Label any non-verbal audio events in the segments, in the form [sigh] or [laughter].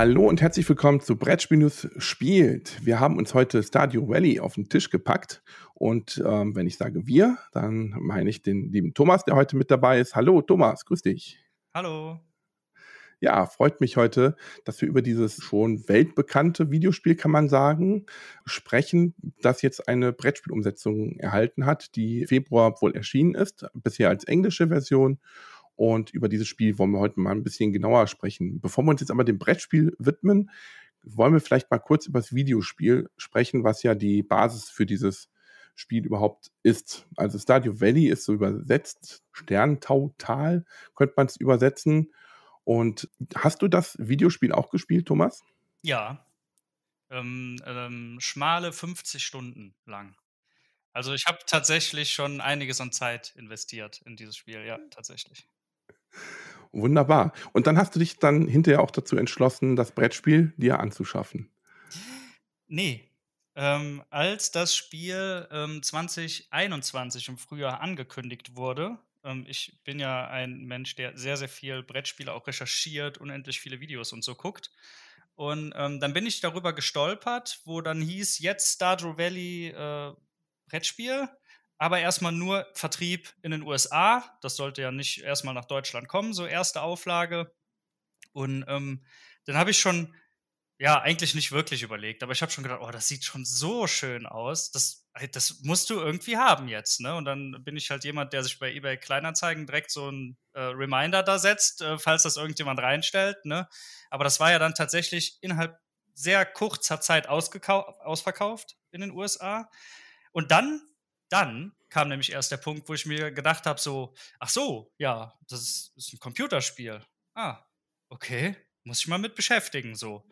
Hallo und herzlich willkommen zu Brettspiel News spielt. Wir haben uns heute Stadio Valley auf den Tisch gepackt und ähm, wenn ich sage wir, dann meine ich den lieben Thomas, der heute mit dabei ist. Hallo Thomas, grüß dich. Hallo. Ja, freut mich heute, dass wir über dieses schon weltbekannte Videospiel, kann man sagen, sprechen, das jetzt eine Brettspielumsetzung erhalten hat, die Februar wohl erschienen ist, bisher als englische Version und über dieses Spiel wollen wir heute mal ein bisschen genauer sprechen. Bevor wir uns jetzt aber dem Brettspiel widmen, wollen wir vielleicht mal kurz über das Videospiel sprechen, was ja die Basis für dieses Spiel überhaupt ist. Also Stadio Valley ist so übersetzt, Sterntautal könnte man es übersetzen. Und hast du das Videospiel auch gespielt, Thomas? Ja. Ähm, ähm, schmale 50 Stunden lang. Also ich habe tatsächlich schon einiges an Zeit investiert in dieses Spiel, ja, tatsächlich. Wunderbar. Und dann hast du dich dann hinterher auch dazu entschlossen, das Brettspiel dir anzuschaffen. Nee. Ähm, als das Spiel ähm, 2021 im Frühjahr angekündigt wurde, ähm, ich bin ja ein Mensch, der sehr, sehr viel Brettspiele auch recherchiert, unendlich viele Videos und so guckt. Und ähm, dann bin ich darüber gestolpert, wo dann hieß, jetzt Stardew Valley äh, Brettspiel aber erstmal nur Vertrieb in den USA. Das sollte ja nicht erstmal nach Deutschland kommen, so erste Auflage. Und ähm, dann habe ich schon, ja, eigentlich nicht wirklich überlegt, aber ich habe schon gedacht, oh, das sieht schon so schön aus. Das, das musst du irgendwie haben jetzt. Ne? Und dann bin ich halt jemand, der sich bei eBay Kleinanzeigen direkt so ein äh, Reminder da setzt, äh, falls das irgendjemand reinstellt. Ne? Aber das war ja dann tatsächlich innerhalb sehr kurzer Zeit ausverkauft in den USA. Und dann dann kam nämlich erst der Punkt, wo ich mir gedacht habe, so, ach so, ja, das ist, ist ein Computerspiel. Ah, okay, muss ich mal mit beschäftigen, so.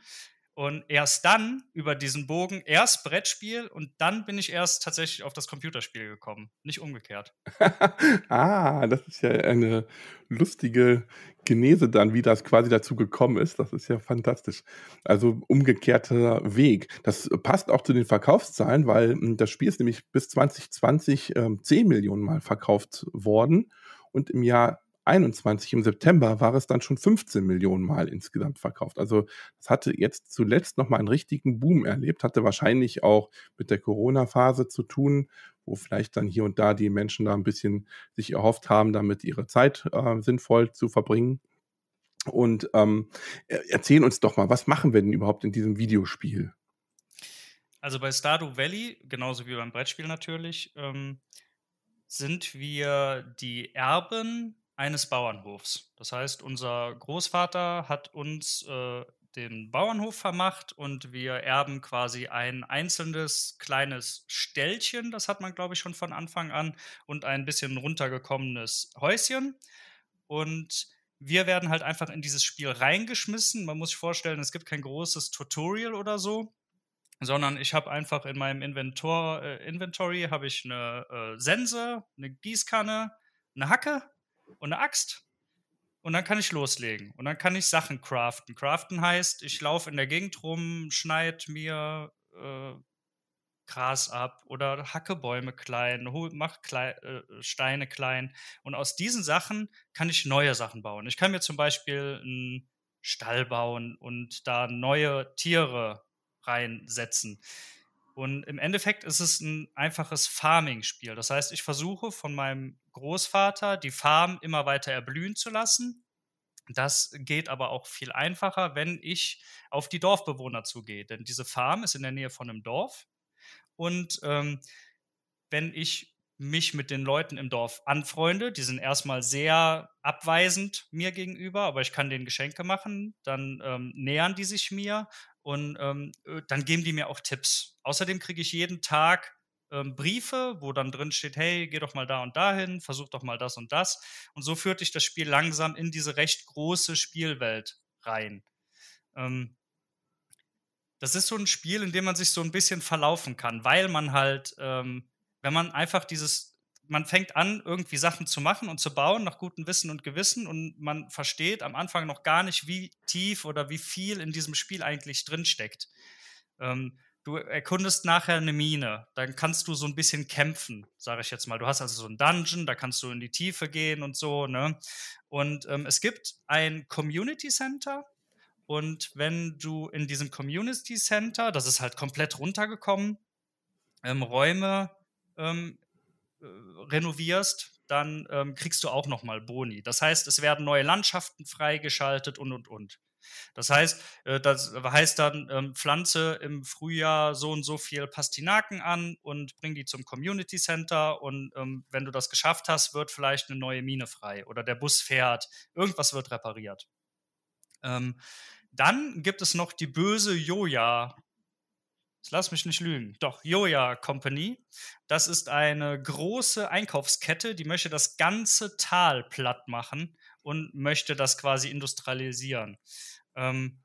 Und erst dann über diesen Bogen, erst Brettspiel und dann bin ich erst tatsächlich auf das Computerspiel gekommen. Nicht umgekehrt. [laughs] ah, das ist ja eine lustige Genese dann, wie das quasi dazu gekommen ist. Das ist ja fantastisch. Also umgekehrter Weg. Das passt auch zu den Verkaufszahlen, weil hm, das Spiel ist nämlich bis 2020 äh, 10 Millionen Mal verkauft worden und im Jahr 21 im September war es dann schon 15 Millionen Mal insgesamt verkauft. Also es hatte jetzt zuletzt nochmal einen richtigen Boom erlebt, hatte wahrscheinlich auch mit der Corona-Phase zu tun, wo vielleicht dann hier und da die Menschen da ein bisschen sich erhofft haben, damit ihre Zeit äh, sinnvoll zu verbringen. Und ähm, erzählen uns doch mal, was machen wir denn überhaupt in diesem Videospiel? Also bei Stardew Valley, genauso wie beim Brettspiel natürlich, ähm, sind wir die Erben eines Bauernhofs. Das heißt, unser Großvater hat uns äh, den Bauernhof vermacht und wir erben quasi ein einzelnes kleines Ställchen, das hat man, glaube ich, schon von Anfang an, und ein bisschen runtergekommenes Häuschen. Und wir werden halt einfach in dieses Spiel reingeschmissen. Man muss sich vorstellen, es gibt kein großes Tutorial oder so, sondern ich habe einfach in meinem Inventor, äh, Inventory habe ich eine äh, Sense, eine Gießkanne, eine Hacke und eine Axt. Und dann kann ich loslegen. Und dann kann ich Sachen craften. Craften heißt, ich laufe in der Gegend rum, schneide mir äh, Gras ab oder hacke Bäume klein, mache mach äh, Steine klein. Und aus diesen Sachen kann ich neue Sachen bauen. Ich kann mir zum Beispiel einen Stall bauen und da neue Tiere reinsetzen. Und im Endeffekt ist es ein einfaches Farming-Spiel. Das heißt, ich versuche von meinem Großvater die Farm immer weiter erblühen zu lassen. Das geht aber auch viel einfacher, wenn ich auf die Dorfbewohner zugehe. Denn diese Farm ist in der Nähe von einem Dorf. Und ähm, wenn ich mich mit den Leuten im Dorf anfreunde. Die sind erstmal sehr abweisend mir gegenüber, aber ich kann denen Geschenke machen. Dann ähm, nähern die sich mir. Und ähm, äh, dann geben die mir auch Tipps. Außerdem kriege ich jeden Tag ähm, Briefe, wo dann drin steht, hey, geh doch mal da und dahin, versuch doch mal das und das. Und so führt ich das Spiel langsam in diese recht große Spielwelt rein. Ähm, das ist so ein Spiel, in dem man sich so ein bisschen verlaufen kann, weil man halt, ähm, wenn man einfach dieses man fängt an, irgendwie Sachen zu machen und zu bauen nach gutem Wissen und Gewissen und man versteht am Anfang noch gar nicht, wie tief oder wie viel in diesem Spiel eigentlich drinsteckt. Ähm, du erkundest nachher eine Mine, dann kannst du so ein bisschen kämpfen, sage ich jetzt mal. Du hast also so einen Dungeon, da kannst du in die Tiefe gehen und so, ne? Und ähm, es gibt ein Community Center, und wenn du in diesem Community Center, das ist halt komplett runtergekommen, ähm, Räume ähm, äh, renovierst, dann ähm, kriegst du auch nochmal Boni. Das heißt, es werden neue Landschaften freigeschaltet und, und, und. Das heißt, äh, das heißt dann, ähm, pflanze im Frühjahr so und so viel Pastinaken an und bring die zum Community Center und ähm, wenn du das geschafft hast, wird vielleicht eine neue Mine frei oder der Bus fährt, irgendwas wird repariert. Ähm, dann gibt es noch die böse Joja lass mich nicht lügen, doch, Joja Company. Das ist eine große Einkaufskette, die möchte das ganze Tal platt machen und möchte das quasi industrialisieren. Ähm,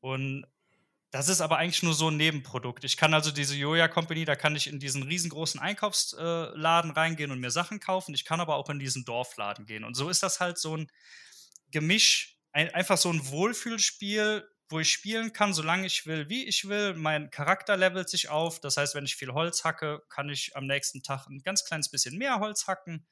und das ist aber eigentlich nur so ein Nebenprodukt. Ich kann also diese Joja Company, da kann ich in diesen riesengroßen Einkaufsladen reingehen und mir Sachen kaufen. Ich kann aber auch in diesen Dorfladen gehen. Und so ist das halt so ein Gemisch, ein, einfach so ein Wohlfühlspiel wo ich spielen kann, solange ich will, wie ich will. Mein Charakter levelt sich auf. Das heißt, wenn ich viel Holz hacke, kann ich am nächsten Tag ein ganz kleines bisschen mehr Holz hacken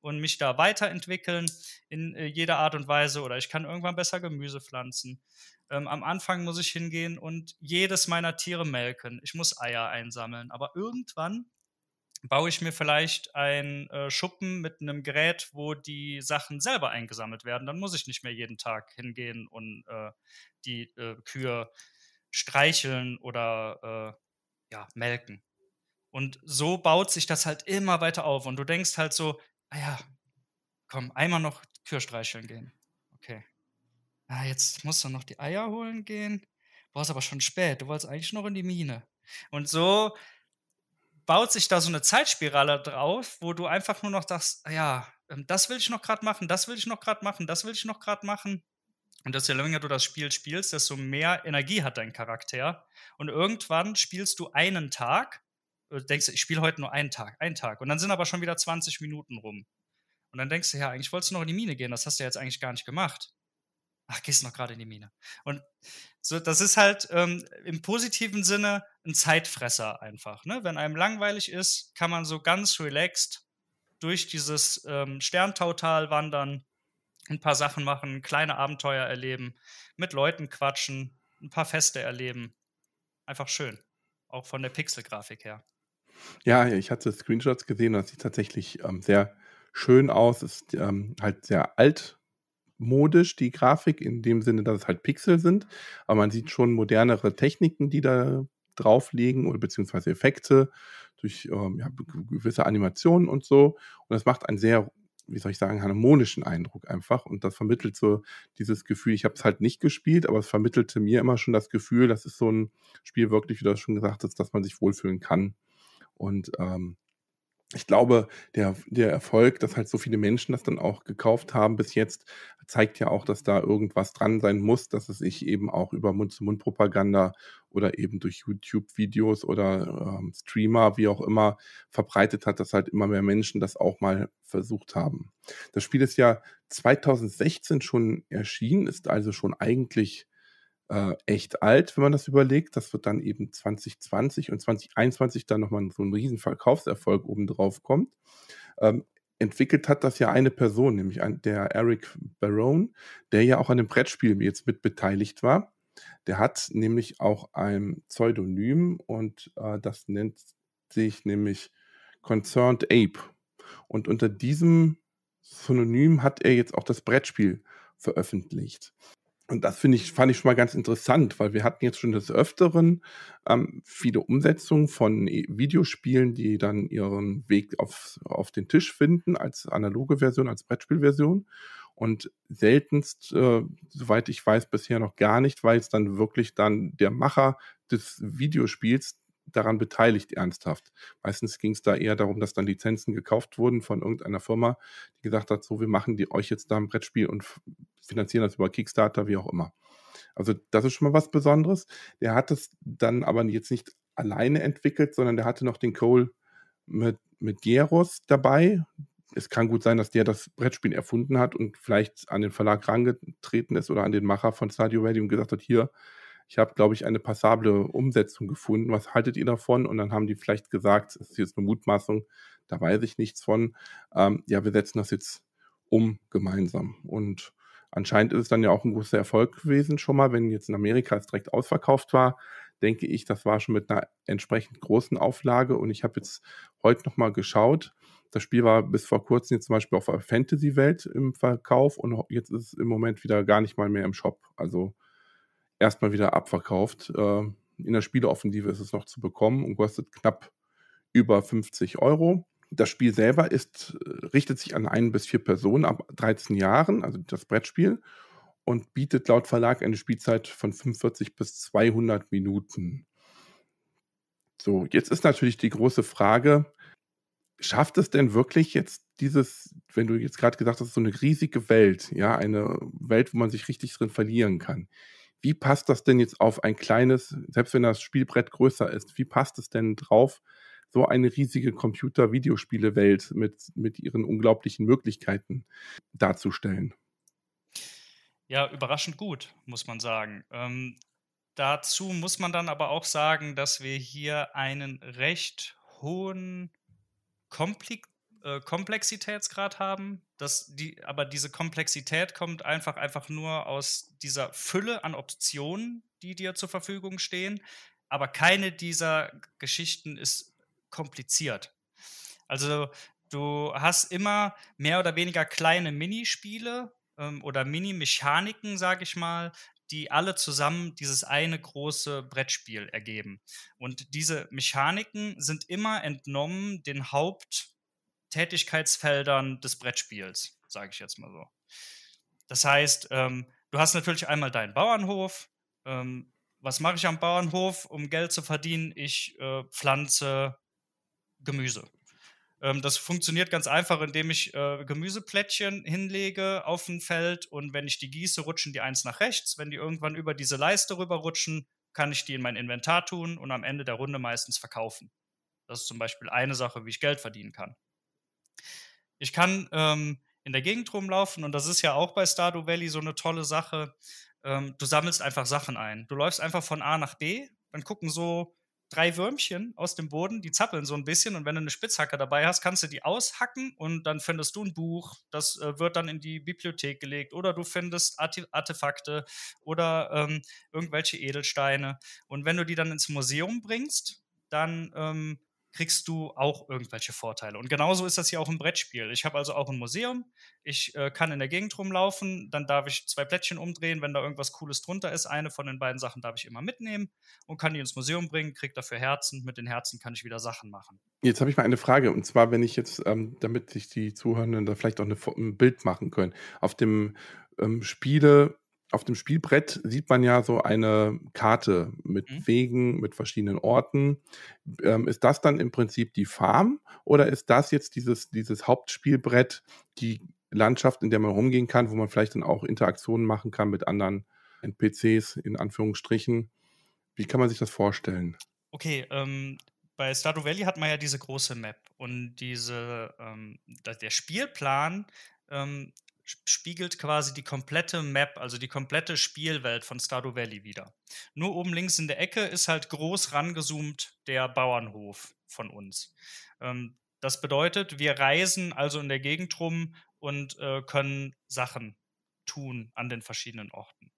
und mich da weiterentwickeln in äh, jeder Art und Weise. Oder ich kann irgendwann besser Gemüse pflanzen. Ähm, am Anfang muss ich hingehen und jedes meiner Tiere melken. Ich muss Eier einsammeln. Aber irgendwann baue ich mir vielleicht einen äh, Schuppen mit einem Gerät, wo die Sachen selber eingesammelt werden. Dann muss ich nicht mehr jeden Tag hingehen und äh, die äh, Kühe streicheln oder äh, ja, melken. Und so baut sich das halt immer weiter auf. Und du denkst halt so, ah ja, komm, einmal noch Kühe streicheln gehen. Okay. Ah, jetzt musst du noch die Eier holen gehen. War es aber schon spät. Du wolltest eigentlich noch in die Mine. Und so baut sich da so eine Zeitspirale drauf, wo du einfach nur noch sagst, ah ja, ähm, das will ich noch gerade machen, das will ich noch gerade machen, das will ich noch gerade machen. Und desto länger du das Spiel spielst, desto mehr Energie hat dein Charakter. Und irgendwann spielst du einen Tag, äh, denkst du ich spiele heute nur einen Tag, einen Tag. Und dann sind aber schon wieder 20 Minuten rum. Und dann denkst du, ja, eigentlich wolltest du noch in die Mine gehen, das hast du ja jetzt eigentlich gar nicht gemacht ach, gehst noch gerade in die Mine. Und so, das ist halt ähm, im positiven Sinne ein Zeitfresser einfach. Ne? Wenn einem langweilig ist, kann man so ganz relaxed durch dieses ähm, Sterntautal wandern, ein paar Sachen machen, kleine Abenteuer erleben, mit Leuten quatschen, ein paar Feste erleben. Einfach schön. Auch von der Pixelgrafik her. Ja, ich hatte Screenshots gesehen, das sieht tatsächlich ähm, sehr schön aus, ist ähm, halt sehr alt modisch die Grafik, in dem Sinne, dass es halt Pixel sind, aber man sieht schon modernere Techniken, die da drauflegen oder beziehungsweise Effekte durch ähm, ja, gewisse Animationen und so. Und das macht einen sehr, wie soll ich sagen, harmonischen Eindruck einfach. Und das vermittelt so dieses Gefühl, ich habe es halt nicht gespielt, aber es vermittelte mir immer schon das Gefühl, das ist so ein Spiel wirklich, wie du das schon gesagt hast, dass man sich wohlfühlen kann. Und ähm, ich glaube, der, der Erfolg, dass halt so viele Menschen das dann auch gekauft haben bis jetzt, zeigt ja auch, dass da irgendwas dran sein muss, dass es sich eben auch über Mund-zu-Mund-Propaganda oder eben durch YouTube-Videos oder ähm, Streamer, wie auch immer, verbreitet hat, dass halt immer mehr Menschen das auch mal versucht haben. Das Spiel ist ja 2016 schon erschienen, ist also schon eigentlich äh, echt alt, wenn man das überlegt. Das wird dann eben 2020 und 2021 dann nochmal so ein riesen Verkaufserfolg obendrauf kommt. Ähm, entwickelt hat das ja eine Person, nämlich ein, der Eric Barone, der ja auch an dem Brettspiel jetzt mit beteiligt war. Der hat nämlich auch ein Pseudonym und äh, das nennt sich nämlich Concerned Ape. Und unter diesem Synonym hat er jetzt auch das Brettspiel veröffentlicht. Und das finde ich, fand ich schon mal ganz interessant, weil wir hatten jetzt schon des Öfteren ähm, viele Umsetzungen von e-, Videospielen, die dann ihren Weg auf, auf den Tisch finden, als analoge Version, als Brettspielversion. Und seltenst, äh, soweit ich weiß, bisher noch gar nicht, weil es dann wirklich dann der Macher des Videospiels daran beteiligt ernsthaft. Meistens ging es da eher darum, dass dann Lizenzen gekauft wurden von irgendeiner Firma, die gesagt hat, so, wir machen die euch jetzt da ein Brettspiel und finanzieren das über Kickstarter, wie auch immer. Also das ist schon mal was Besonderes. Der hat es dann aber jetzt nicht alleine entwickelt, sondern der hatte noch den Cole mit, mit Geros dabei. Es kann gut sein, dass der das Brettspiel erfunden hat und vielleicht an den Verlag rangetreten ist oder an den Macher von Stadio Valley und gesagt hat, hier, ich habe, glaube ich, eine passable Umsetzung gefunden. Was haltet ihr davon? Und dann haben die vielleicht gesagt, es ist jetzt eine Mutmaßung, da weiß ich nichts von. Ähm, ja, wir setzen das jetzt um gemeinsam. Und anscheinend ist es dann ja auch ein großer Erfolg gewesen schon mal, wenn jetzt in Amerika es direkt ausverkauft war. Denke ich, das war schon mit einer entsprechend großen Auflage. Und ich habe jetzt heute nochmal geschaut. Das Spiel war bis vor kurzem jetzt zum Beispiel auf der Fantasy-Welt im Verkauf und jetzt ist es im Moment wieder gar nicht mal mehr im Shop. Also erstmal wieder abverkauft. Ähm, in der Spieleoffensive ist es noch zu bekommen und kostet knapp über 50 Euro. Das Spiel selber ist, äh, richtet sich an ein bis vier Personen ab 13 Jahren, also das Brettspiel, und bietet laut Verlag eine Spielzeit von 45 bis 200 Minuten. So, jetzt ist natürlich die große Frage, schafft es denn wirklich jetzt dieses, wenn du jetzt gerade gesagt hast, so eine riesige Welt, ja, eine Welt, wo man sich richtig drin verlieren kann wie passt das denn jetzt auf ein kleines, selbst wenn das Spielbrett größer ist, wie passt es denn drauf, so eine riesige Computer-Videospiele-Welt mit, mit ihren unglaublichen Möglichkeiten darzustellen? Ja, überraschend gut, muss man sagen. Ähm, dazu muss man dann aber auch sagen, dass wir hier einen recht hohen Komplik äh, Komplexitätsgrad haben, dass die, aber diese Komplexität kommt einfach, einfach nur aus dieser Fülle an Optionen, die dir zur Verfügung stehen. Aber keine dieser Geschichten ist kompliziert. Also du hast immer mehr oder weniger kleine Minispiele ähm, oder Mini-Mechaniken, sage ich mal, die alle zusammen dieses eine große Brettspiel ergeben. Und diese Mechaniken sind immer entnommen den Haupt, Tätigkeitsfeldern des Brettspiels, sage ich jetzt mal so. Das heißt, ähm, du hast natürlich einmal deinen Bauernhof. Ähm, was mache ich am Bauernhof, um Geld zu verdienen? Ich äh, pflanze Gemüse. Ähm, das funktioniert ganz einfach, indem ich äh, Gemüseplättchen hinlege auf ein Feld und wenn ich die gieße, rutschen die eins nach rechts. Wenn die irgendwann über diese Leiste rüberrutschen, kann ich die in mein Inventar tun und am Ende der Runde meistens verkaufen. Das ist zum Beispiel eine Sache, wie ich Geld verdienen kann. Ich kann ähm, in der Gegend rumlaufen und das ist ja auch bei Stardew Valley so eine tolle Sache. Ähm, du sammelst einfach Sachen ein. Du läufst einfach von A nach B, dann gucken so drei Würmchen aus dem Boden, die zappeln so ein bisschen und wenn du eine Spitzhacke dabei hast, kannst du die aushacken und dann findest du ein Buch, das äh, wird dann in die Bibliothek gelegt oder du findest Arte Artefakte oder ähm, irgendwelche Edelsteine und wenn du die dann ins Museum bringst, dann ähm, kriegst du auch irgendwelche Vorteile. Und genauso ist das hier auch im Brettspiel. Ich habe also auch ein Museum, ich äh, kann in der Gegend rumlaufen, dann darf ich zwei Plättchen umdrehen, wenn da irgendwas Cooles drunter ist. Eine von den beiden Sachen darf ich immer mitnehmen und kann die ins Museum bringen, kriege dafür Herzen. Mit den Herzen kann ich wieder Sachen machen. Jetzt habe ich mal eine Frage, und zwar, wenn ich jetzt, ähm, damit sich die Zuhörenden da vielleicht auch eine, ein Bild machen können, auf dem ähm, Spiele auf dem Spielbrett sieht man ja so eine Karte mit mhm. Wegen, mit verschiedenen Orten. Ähm, ist das dann im Prinzip die Farm oder ist das jetzt dieses, dieses Hauptspielbrett, die Landschaft, in der man rumgehen kann, wo man vielleicht dann auch Interaktionen machen kann mit anderen NPCs, in Anführungsstrichen? Wie kann man sich das vorstellen? Okay, ähm, bei Stardew Valley hat man ja diese große Map und diese, ähm, der Spielplan ähm, spiegelt quasi die komplette Map, also die komplette Spielwelt von Stardew Valley wieder. Nur oben links in der Ecke ist halt groß rangezoomt der Bauernhof von uns. Ähm, das bedeutet, wir reisen also in der Gegend rum und äh, können Sachen tun an den verschiedenen Orten.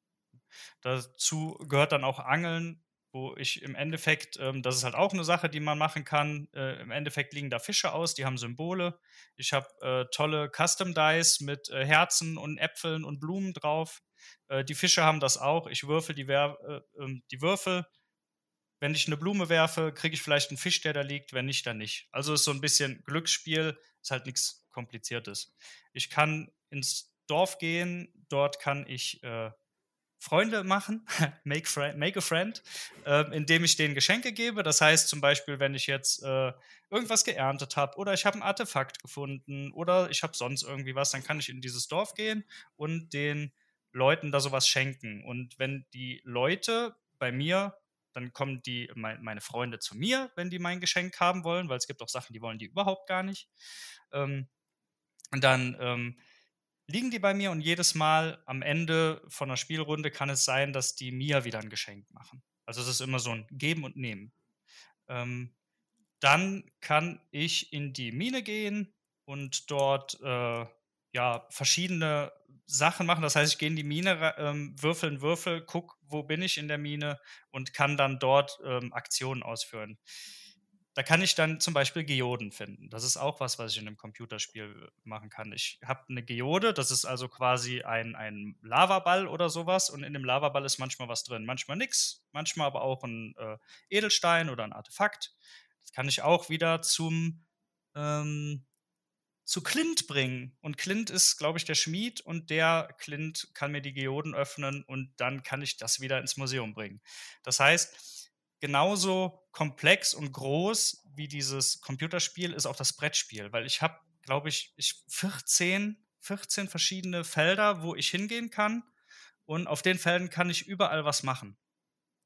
Dazu gehört dann auch Angeln wo ich im Endeffekt, ähm, das ist halt auch eine Sache, die man machen kann. Äh, Im Endeffekt liegen da Fische aus, die haben Symbole. Ich habe äh, tolle Custom Dice mit äh, Herzen und Äpfeln und Blumen drauf. Äh, die Fische haben das auch. Ich würfel die, äh, ähm, die, Würfel. Wenn ich eine Blume werfe, kriege ich vielleicht einen Fisch, der da liegt. Wenn nicht, dann nicht. Also ist so ein bisschen Glücksspiel, ist halt nichts Kompliziertes. Ich kann ins Dorf gehen, dort kann ich äh, Freunde machen, [laughs] make, friend, make a friend, äh, indem ich denen Geschenke gebe. Das heißt zum Beispiel, wenn ich jetzt äh, irgendwas geerntet habe oder ich habe ein Artefakt gefunden oder ich habe sonst irgendwie was, dann kann ich in dieses Dorf gehen und den Leuten da sowas schenken. Und wenn die Leute bei mir, dann kommen die, mein, meine Freunde zu mir, wenn die mein Geschenk haben wollen, weil es gibt auch Sachen, die wollen die überhaupt gar nicht. Ähm, und dann ähm, liegen die bei mir und jedes Mal am Ende von einer Spielrunde kann es sein, dass die mir wieder ein Geschenk machen. Also es ist immer so ein Geben und Nehmen. Ähm, dann kann ich in die Mine gehen und dort äh, ja verschiedene Sachen machen. Das heißt, ich gehe in die Mine, ähm, würfel Würfel, guck, wo bin ich in der Mine und kann dann dort ähm, Aktionen ausführen. Da kann ich dann zum Beispiel Geoden finden. Das ist auch was, was ich in einem Computerspiel äh, machen kann. Ich habe eine Geode, das ist also quasi ein, ein Lavaball oder sowas. Und in dem Lavaball ist manchmal was drin, manchmal nichts, manchmal aber auch ein äh, Edelstein oder ein Artefakt. Das kann ich auch wieder zum ähm, zu Clint bringen. Und Clint ist, glaube ich, der Schmied und der Clint kann mir die Geoden öffnen und dann kann ich das wieder ins Museum bringen. Das heißt, genauso komplex und groß wie dieses Computerspiel ist auch das Brettspiel, weil ich habe, glaube ich, ich 14, 14 verschiedene Felder, wo ich hingehen kann und auf den Feldern kann ich überall was machen.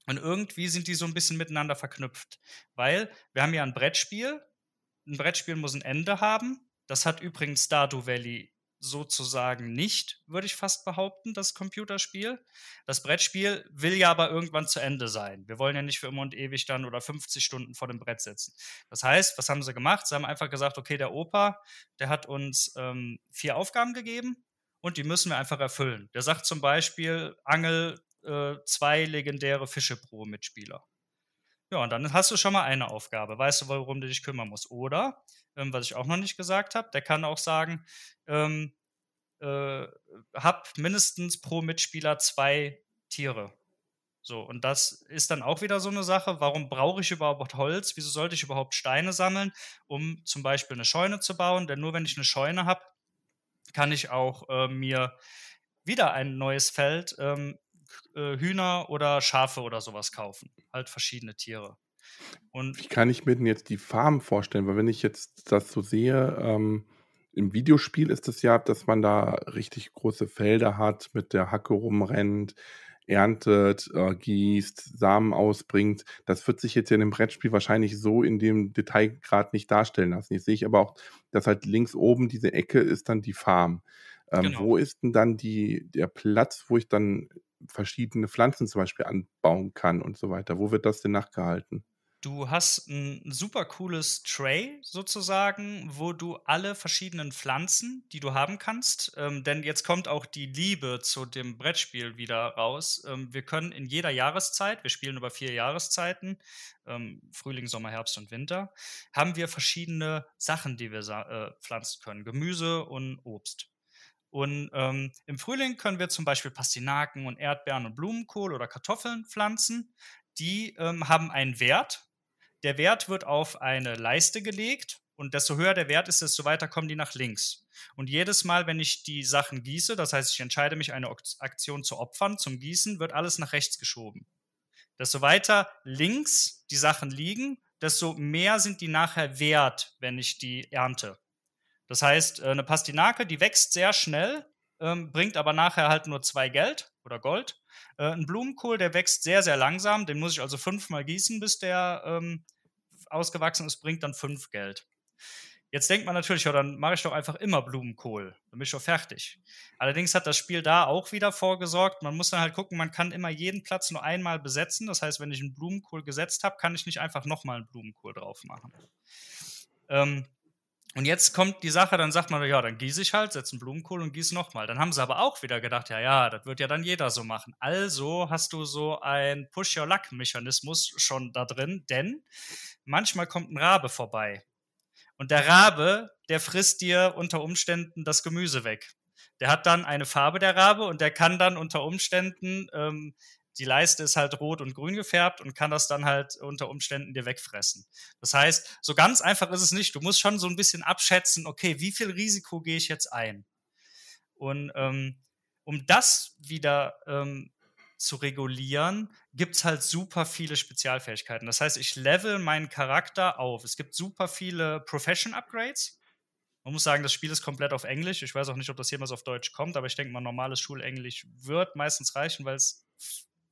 Und irgendwie sind die so ein bisschen miteinander verknüpft, weil wir haben ja ein Brettspiel, ein Brettspiel muss ein Ende haben. Das hat übrigens Stardew Valley sozusagen nicht, würde ich fast behaupten, das Computerspiel. Das Brettspiel will ja aber irgendwann zu Ende sein. Wir wollen ja nicht für immer und ewig dann oder 50 Stunden vor dem Brett sitzen. Das heißt, was haben sie gemacht? Sie haben einfach gesagt, okay, der Opa, der hat uns ähm, vier Aufgaben gegeben und die müssen wir einfach erfüllen. Der sagt zum Beispiel, Angel äh, zwei legendäre Fische pro Mitspieler. Ja, und dann hast du schon mal eine Aufgabe, weißt du, worum du dich kümmern musst. Oder ähm, was ich auch noch nicht gesagt habe. Der kann auch sagen, ähm, äh, hab mindestens pro Mitspieler zwei Tiere. So, und das ist dann auch wieder so eine Sache. Warum brauche ich überhaupt Holz? Wieso sollte ich überhaupt Steine sammeln, um zum Beispiel eine Scheune zu bauen? Denn nur wenn ich eine Scheune habe, kann ich auch äh, mir wieder ein neues Feld, ähm, äh, Hühner oder Schafe oder sowas kaufen. Halt verschiedene Tiere. Und Wie kann ich mir denn jetzt die Farm vorstellen? Weil wenn ich jetzt das so sehe, ähm, im Videospiel ist es ja, dass man da richtig große Felder hat, mit der Hacke rumrennt, erntet, äh, gießt, Samen ausbringt. Das wird sich jetzt in dem Brettspiel wahrscheinlich so in dem Detailgrad nicht darstellen lassen. Jetzt sehe ich aber auch, dass halt links oben diese Ecke ist dann die Farm. Ähm, genau. Wo ist denn dann die, der Platz, wo ich dann verschiedene Pflanzen zum Beispiel anbauen kann und so weiter? Wo wird das denn nachgehalten? Du hast ein super cooles Tray sozusagen, wo du alle verschiedenen Pflanzen, die du haben kannst, ähm, denn jetzt kommt auch die Liebe zu dem Brettspiel wieder raus. Ähm, wir können in jeder Jahreszeit, wir spielen über vier Jahreszeiten, ähm, Frühling, Sommer, Herbst und Winter, haben wir verschiedene Sachen, die wir äh, pflanzen können, Gemüse und Obst. Und ähm, im Frühling können wir zum Beispiel Pastinaken und Erdbeeren und Blumenkohl oder Kartoffeln pflanzen. Die ähm, haben einen Wert der Wert wird auf eine Leiste gelegt und desto höher der Wert ist, desto weiter kommen die nach links. Und jedes Mal, wenn ich die Sachen gieße, das heißt, ich entscheide mich, eine Aktion zu opfern, zum Gießen, wird alles nach rechts geschoben. Desto weiter links die Sachen liegen, desto mehr sind die nachher wert, wenn ich die ernte. Das heißt, äh, eine Pastinake, die wächst sehr schnell, ähm, bringt aber nachher halt nur zwei Geld oder Gold. Äh, ein Blumenkohl, der wächst sehr, sehr langsam. Den muss ich also fünfmal gießen, bis der ähm, ausgewachsen ist, bringt dann fünf Geld. Jetzt denkt man natürlich, ja, dann mache ich doch einfach immer Blumenkohl. Dann bin ich doch fertig. Allerdings hat das Spiel da auch wieder vorgesorgt. Man muss dann halt gucken, man kann immer jeden Platz nur einmal besetzen. Das heißt, wenn ich einen Blumenkohl gesetzt habe, kann ich nicht einfach nochmal einen Blumenkohl drauf machen. Ähm, und jetzt kommt die Sache, dann sagt man, ja, dann gieße ich halt, setze einen Blumenkohl und gieße nochmal. Dann haben sie aber auch wieder gedacht, ja, ja, das wird ja dann jeder so machen. Also hast du so einen Push-Your-Luck-Mechanismus schon da drin, denn manchmal kommt ein Rabe vorbei. Und der Rabe, der frisst dir unter Umständen das Gemüse weg. Der hat dann eine Farbe der Rabe und der kann dann unter Umständen ähm, die Leiste ist halt rot und grün gefärbt und kann das dann halt unter Umständen dir wegfressen. Das heißt, so ganz einfach ist es nicht. Du musst schon so ein bisschen abschätzen, okay, wie viel Risiko gehe ich jetzt ein? Und ähm, um das wieder ähm, zu regulieren, gibt es halt super viele Spezialfähigkeiten. Das heißt, ich level meinen Charakter auf. Es gibt super viele Profession Upgrades. Man muss sagen, das Spiel ist komplett auf Englisch. Ich weiß auch nicht, ob das jemals auf Deutsch kommt, aber ich denke mal, normales Schulenglisch wird meistens reichen, weil es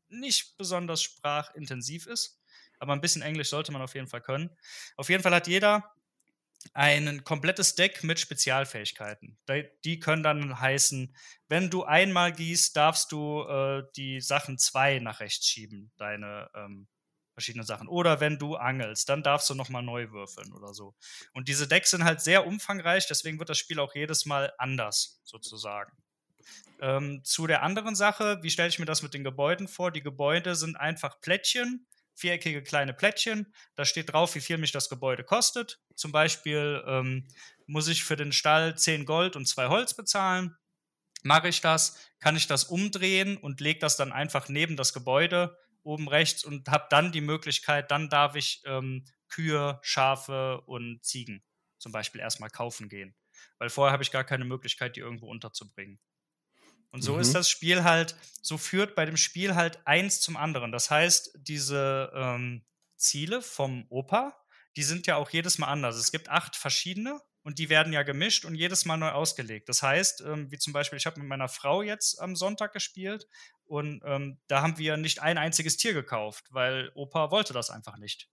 nicht besonders sprachintensiv ist. Aber ein bisschen Englisch sollte man auf jeden Fall können. Auf jeden Fall hat jeder ein komplettes Deck mit Spezialfähigkeiten. Die können dann heißen, wenn du einmal gießt, darfst du äh, die Sachen zwei nach rechts schieben, deine ähm, verschiedenen Sachen. Oder wenn du angelst, dann darfst du nochmal neu würfeln oder so. Und diese Decks sind halt sehr umfangreich, deswegen wird das Spiel auch jedes Mal anders, sozusagen. Ähm, zu der anderen Sache, wie stelle ich mir das mit den Gebäuden vor? Die Gebäude sind einfach Plättchen, viereckige kleine Plättchen. Da steht drauf, wie viel mich das Gebäude kostet. Zum Beispiel ähm, muss ich für den Stall 10 Gold und 2 Holz bezahlen. Mache ich das, kann ich das umdrehen und lege das dann einfach neben das Gebäude oben rechts und habe dann die Möglichkeit, dann darf ich ähm, Kühe, Schafe und Ziegen zum Beispiel erstmal kaufen gehen. Weil vorher habe ich gar keine Möglichkeit, die irgendwo unterzubringen. Und so mhm. ist das Spiel halt, so führt bei dem Spiel halt eins zum anderen. Das heißt, diese ähm, Ziele vom Opa, die sind ja auch jedes Mal anders. Es gibt acht verschiedene und die werden ja gemischt und jedes Mal neu ausgelegt. Das heißt, ähm, wie zum Beispiel, ich habe mit meiner Frau jetzt am Sonntag gespielt und ähm, da haben wir nicht ein einziges Tier gekauft, weil Opa wollte das einfach nicht.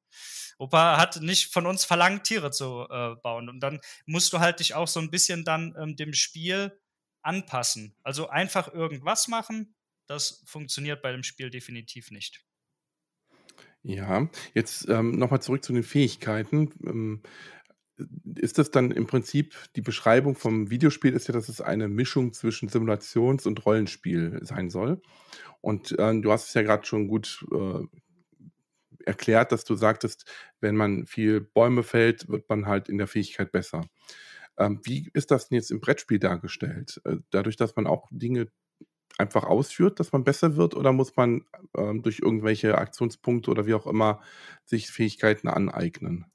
Opa hat nicht von uns verlangt, Tiere zu äh, bauen. Und dann musst du halt dich auch so ein bisschen dann ähm, dem Spiel anpassen. Also einfach irgendwas machen, das funktioniert bei dem Spiel definitiv nicht. Ja, jetzt ähm, nochmal zurück zu den Fähigkeiten. Ähm, ist das dann im Prinzip die Beschreibung vom Videospiel ist ja, dass es eine Mischung zwischen Simulations- und Rollenspiel sein soll. Und ähm, du hast es ja gerade schon gut äh, erklärt, dass du sagtest, wenn man viel Bäume fällt, wird man halt in der Fähigkeit besser. Ähm, wie ist das denn jetzt im Brettspiel dargestellt? Äh, dadurch, dass man auch Dinge einfach ausführt, dass man besser wird oder muss man ähm, durch irgendwelche Aktionspunkte oder wie auch immer sich Fähigkeiten aneignen?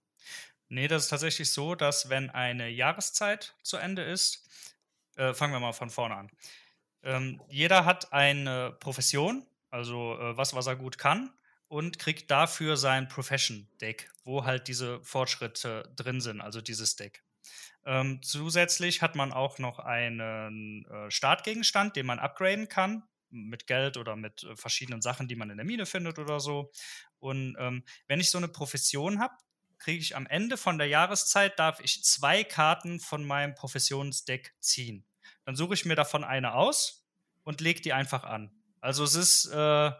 Nee, das ist tatsächlich so, dass wenn eine Jahreszeit zu Ende ist, äh, fangen wir mal von vorne an. Ähm, jeder hat eine Profession, also äh, was, was er gut kann und kriegt dafür sein Profession Deck, wo halt diese Fortschritte drin sind, also dieses Deck. Ähm, zusätzlich hat man auch noch einen äh, Startgegenstand, den man upgraden kann mit Geld oder mit äh, verschiedenen Sachen, die man in der Mine findet oder so. Und ähm, wenn ich so eine Profession habe, kriege ich am Ende von der Jahreszeit, darf ich zwei Karten von meinem Professionsdeck ziehen. Dann suche ich mir davon eine aus und lege die einfach an. Also es ist äh,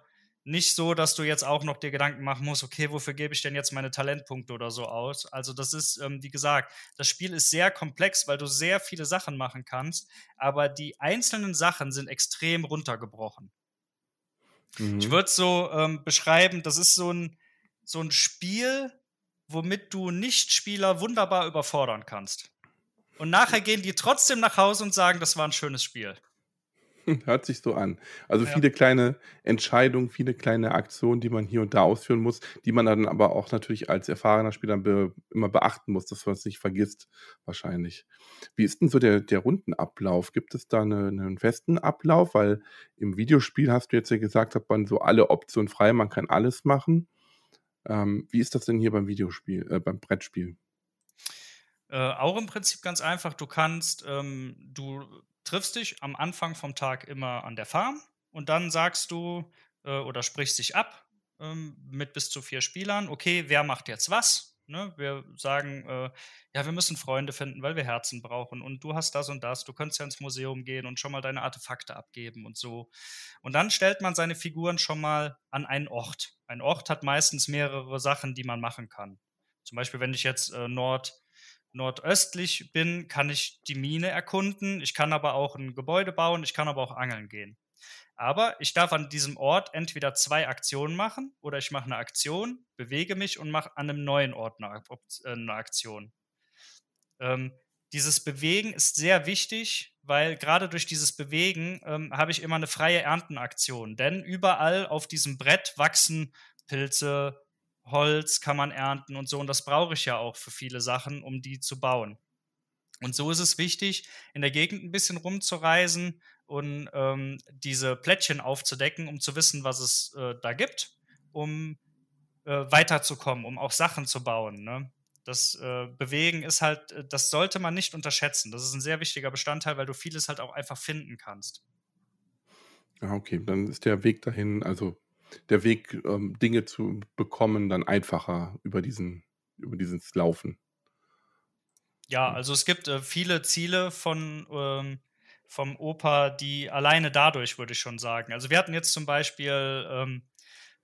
nicht so, dass du jetzt auch noch dir Gedanken machen musst, okay, wofür gebe ich denn jetzt meine Talentpunkte oder so aus? Also das ist, ähm, wie gesagt, das Spiel ist sehr komplex, weil du sehr viele Sachen machen kannst, aber die einzelnen Sachen sind extrem runtergebrochen. Mhm. Ich würde so ähm, beschreiben, das ist so ein, so ein Spiel, womit du Nichtspieler wunderbar überfordern kannst. Und nachher gehen die trotzdem nach Hause und sagen, das war ein schönes Spiel. Hört sich so an. Also ja. viele kleine Entscheidungen, viele kleine Aktionen, die man hier und da ausführen muss, die man dann aber auch natürlich als erfahrener Spieler be immer beachten muss, dass man es nicht vergisst, wahrscheinlich. Wie ist denn so der, der Rundenablauf? Gibt es da eine, einen festen Ablauf? Weil im Videospiel hast du jetzt ja gesagt, hat man so alle Optionen frei, man kann alles machen. Ähm, wie ist das denn hier beim Videospiel, äh, beim Brettspiel? Äh, auch im Prinzip ganz einfach. Du kannst, ähm, du triffst dich am Anfang vom Tag immer an der Farm und dann sagst du äh, oder sprichst dich ab ähm, mit bis zu vier Spielern, okay, wer macht jetzt was? Ne? Wir sagen, äh, ja, wir müssen Freunde finden, weil wir Herzen brauchen und du hast das und das, du könntest ja ins Museum gehen und schon mal deine Artefakte abgeben und so. Und dann stellt man seine Figuren schon mal an einen Ort. Ein Ort hat meistens mehrere Sachen, die man machen kann. Zum Beispiel, wenn ich jetzt äh, Nord nordöstlich bin, kann ich die Mine erkunden, ich kann aber auch ein Gebäude bauen, ich kann aber auch angeln gehen. Aber ich darf an diesem Ort entweder zwei Aktionen machen oder ich mache eine Aktion, bewege mich und mache an einem neuen Ort eine, äh, Aktion. Ähm, dieses Bewegen ist sehr wichtig, weil gerade durch dieses Bewegen ähm, habe ich immer eine freie Erntenaktion. Denn überall auf diesem Brett wachsen Pilze, Holz kann man ernten und so. Und das brauche ich ja auch für viele Sachen, um die zu bauen. Und so ist es wichtig, in der Gegend ein bisschen rumzureisen und ähm, diese Plättchen aufzudecken, um zu wissen, was es äh, da gibt, um äh, weiterzukommen, um auch Sachen zu bauen. Ne? Das äh, Bewegen ist halt, äh, das sollte man nicht unterschätzen. Das ist ein sehr wichtiger Bestandteil, weil du vieles halt auch einfach finden kannst. Ah, okay, dann ist der Weg dahin, also der Weg, ähm, Dinge zu bekommen, dann einfacher über diesen, über dieses Laufen. Ja, also es gibt äh, viele Ziele von ähm, vom Opa, die alleine dadurch, würde ich schon sagen. Also wir hatten jetzt zum Beispiel, ähm,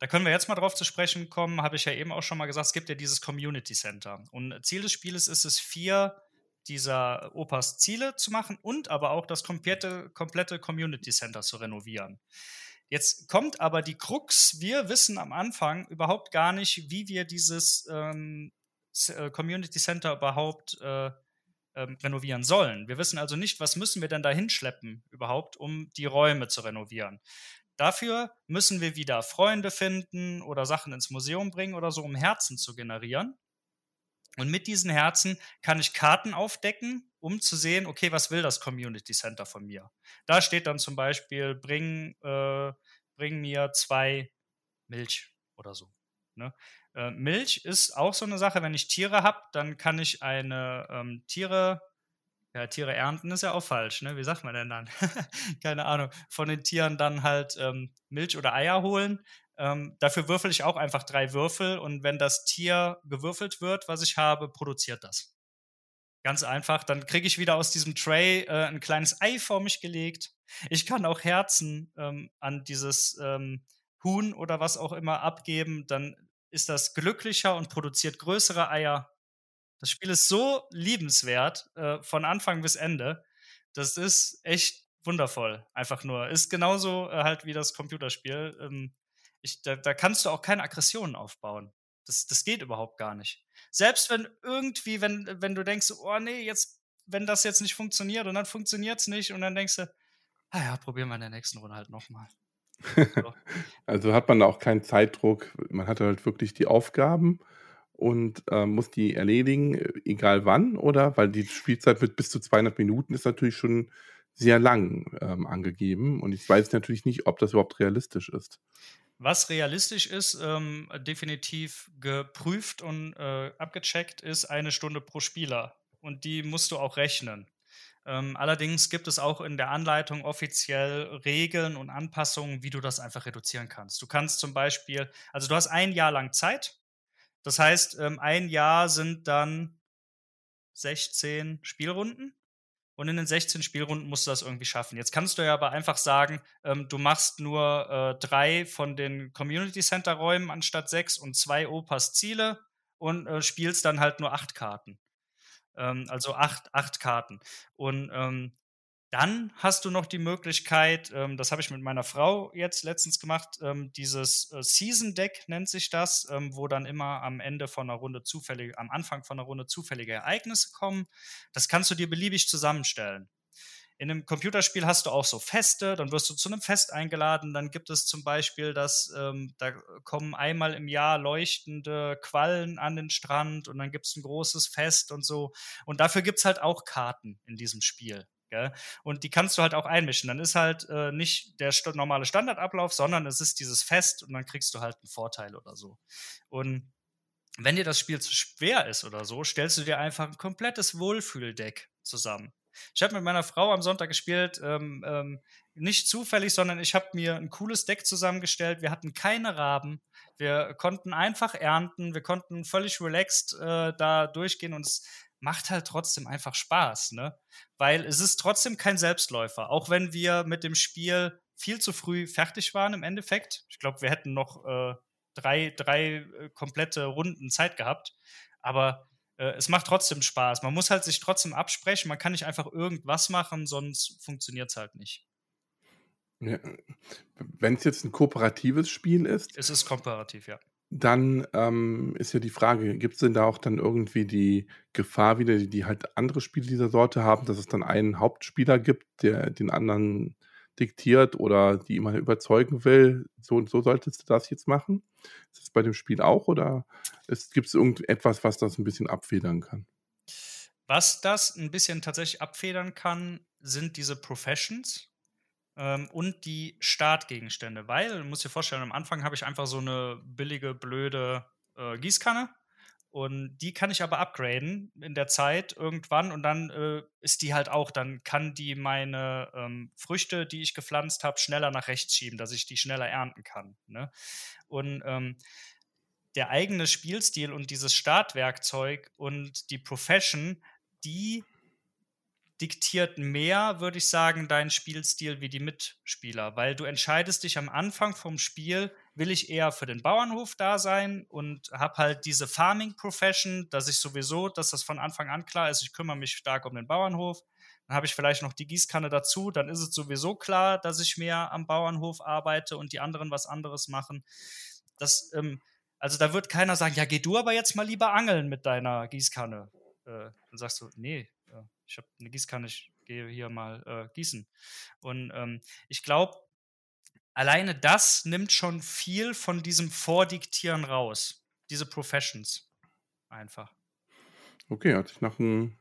da können wir jetzt mal drauf zu sprechen kommen, habe ich ja eben auch schon mal gesagt, es gibt ja dieses Community Center. Und Ziel des Spieles ist es, vier dieser Opas Ziele zu machen und aber auch das komplette, komplette Community Center zu renovieren. Jetzt kommt aber die Krux, wir wissen am Anfang überhaupt gar nicht, wie wir dieses ähm, äh, Community Center überhaupt äh, ähm, renovieren sollen. Wir wissen also nicht, was müssen wir denn da hinschleppen überhaupt, um die Räume zu renovieren. Dafür müssen wir wieder Freunde finden oder Sachen ins Museum bringen oder so, um Herzen zu generieren. Und mit diesen Herzen kann ich Karten aufdecken, um zu sehen, okay, was will das Community Center von mir? Da steht dann zum Beispiel, bring, äh, bring mir zwei Milch oder so. Ne? Äh, Milch ist auch so eine Sache, wenn ich Tiere habe, dann kann ich eine ähm, Tiere, ja, Tiere ernten ist ja auch falsch, ne? Wie sagt man denn dann? [laughs] Keine Ahnung. Von den Tieren dann halt ähm, Milch oder Eier holen. Ähm, dafür würfel ich auch einfach drei Würfel und wenn das Tier gewürfelt wird, was ich habe, produziert das. Ganz einfach. Dann kriege ich wieder aus diesem Tray äh, ein kleines Ei vor mich gelegt. Ich kann auch Herzen ähm, an dieses ähm, Huhn oder was auch immer abgeben. Dann ist das glücklicher und produziert größere Eier. Das Spiel ist so liebenswert äh, von Anfang bis Ende. Das ist echt wundervoll, einfach nur. Ist genauso äh, halt wie das Computerspiel. Ähm, ich, da, da kannst du auch keine Aggressionen aufbauen. Das, das geht überhaupt gar nicht. Selbst wenn irgendwie, wenn, wenn du denkst, oh nee, jetzt, wenn das jetzt nicht funktioniert und dann funktioniert es nicht und dann denkst du, ah ja, probieren wir in der nächsten Runde halt nochmal. [laughs] also hat man da auch keinen Zeitdruck. Man hat halt wirklich die Aufgaben und äh, muss die erledigen, äh, egal wann, oder? Weil die Spielzeit mit bis zu 200 Minuten ist natürlich schon sehr lang ähm, angegeben und ich weiß natürlich nicht, ob das überhaupt realistisch ist. Was realistisch ist, ähm, definitiv geprüft und äh, abgecheckt, ist eine Stunde pro Spieler. Und die musst du auch rechnen. Ähm, allerdings gibt es auch in der Anleitung offiziell Regeln und Anpassungen, wie du das einfach reduzieren kannst. Du kannst zum Beispiel, also du hast ein Jahr lang Zeit. Das heißt, ähm, ein Jahr sind dann 16 Spielrunden und in den 16 Spielrunden musst du das irgendwie schaffen. Jetzt kannst du ja aber einfach sagen, ähm, du machst nur äh, drei von den Community Center Räumen anstatt sechs und zwei Opas Ziele und äh, spielst dann halt nur acht Karten. Ähm, also acht, acht Karten. Und ähm, dann hast du noch die Möglichkeit, ähm, das habe ich mit meiner Frau jetzt letztens gemacht, ähm, dieses äh, Season Deck nennt sich das, ähm, wo dann immer am Ende von einer Runde zufällige, am Anfang von einer Runde zufällige Ereignisse kommen. Das kannst du dir beliebig zusammenstellen. In einem Computerspiel hast du auch so Feste, dann wirst du zu einem Fest eingeladen, dann gibt es zum Beispiel, dass ähm, da kommen einmal im Jahr leuchtende Quallen an den Strand und dann gibt es ein großes Fest und so. Und dafür gibt es halt auch Karten in diesem Spiel. Gell? Und die kannst du halt auch einmischen. Dann ist halt äh, nicht der st normale Standardablauf, sondern es ist dieses Fest und dann kriegst du halt einen Vorteil oder so. Und wenn dir das Spiel zu schwer ist oder so, stellst du dir einfach ein komplettes Wohlfühldeck zusammen. Ich habe mit meiner Frau am Sonntag gespielt, ähm, ähm, nicht zufällig, sondern ich habe mir ein cooles Deck zusammengestellt. Wir hatten keine Raben, wir konnten einfach ernten, wir konnten völlig relaxed äh, da durchgehen und es macht halt trotzdem einfach Spaß, ne? Weil es ist trotzdem kein Selbstläufer, auch wenn wir mit dem Spiel viel zu früh fertig waren im Endeffekt. Ich glaube, wir hätten noch äh, drei, drei äh, komplette Runden Zeit gehabt. Aber äh, es macht trotzdem Spaß. Man muss halt sich trotzdem absprechen. Man kann nicht einfach irgendwas machen, sonst funktioniert es halt nicht. Ja. Wenn es jetzt ein kooperatives Spiel ist. Es ist kooperativ, ja dann ähm, ist ja die Frage, gibt es denn da auch dann irgendwie die Gefahr wieder, die, die, halt andere Spiele dieser Sorte haben, dass es dann einen Hauptspieler gibt, der den anderen diktiert oder die immer überzeugen will, so und so solltest du das jetzt machen? Ist das bei dem Spiel auch oder gibt es irgendetwas, was das ein bisschen abfedern kann? Was das ein bisschen tatsächlich abfedern kann, sind diese Professions ähm, und die Startgegenstände. Weil, muss musst dir vorstellen, am Anfang habe ich einfach so eine billige, blöde äh, Gießkanne. Und die kann ich aber upgraden in der Zeit irgendwann und dann äh, ist die halt auch, dann kann die meine ähm, Früchte, die ich gepflanzt habe, schneller nach rechts schieben, dass ich die schneller ernten kann. Ne? Und ähm, der eigene Spielstil und dieses Startwerkzeug und die Profession, die diktiert mehr, würde ich sagen, deinen Spielstil wie die Mitspieler, weil du entscheidest dich am Anfang vom Spiel, will ich eher für den Bauernhof da sein und habe halt diese Farming Profession, dass ich sowieso, dass das von Anfang an klar ist, ich kümmere mich stark um den Bauernhof. Dann habe ich vielleicht noch die Gießkanne dazu, dann ist es sowieso klar, dass ich mehr am Bauernhof arbeite und die anderen was anderes machen. Das, ähm, also da wird keiner sagen, ja, geh du aber jetzt mal lieber angeln mit deiner Gießkanne. Äh, dann sagst du, nee, ich habe eine Gießkanne, ich gehe hier mal äh, gießen. Und ähm, ich glaube, alleine das nimmt schon viel von diesem Vordiktieren raus. Diese Professions. Einfach. Okay, hört sich nach einem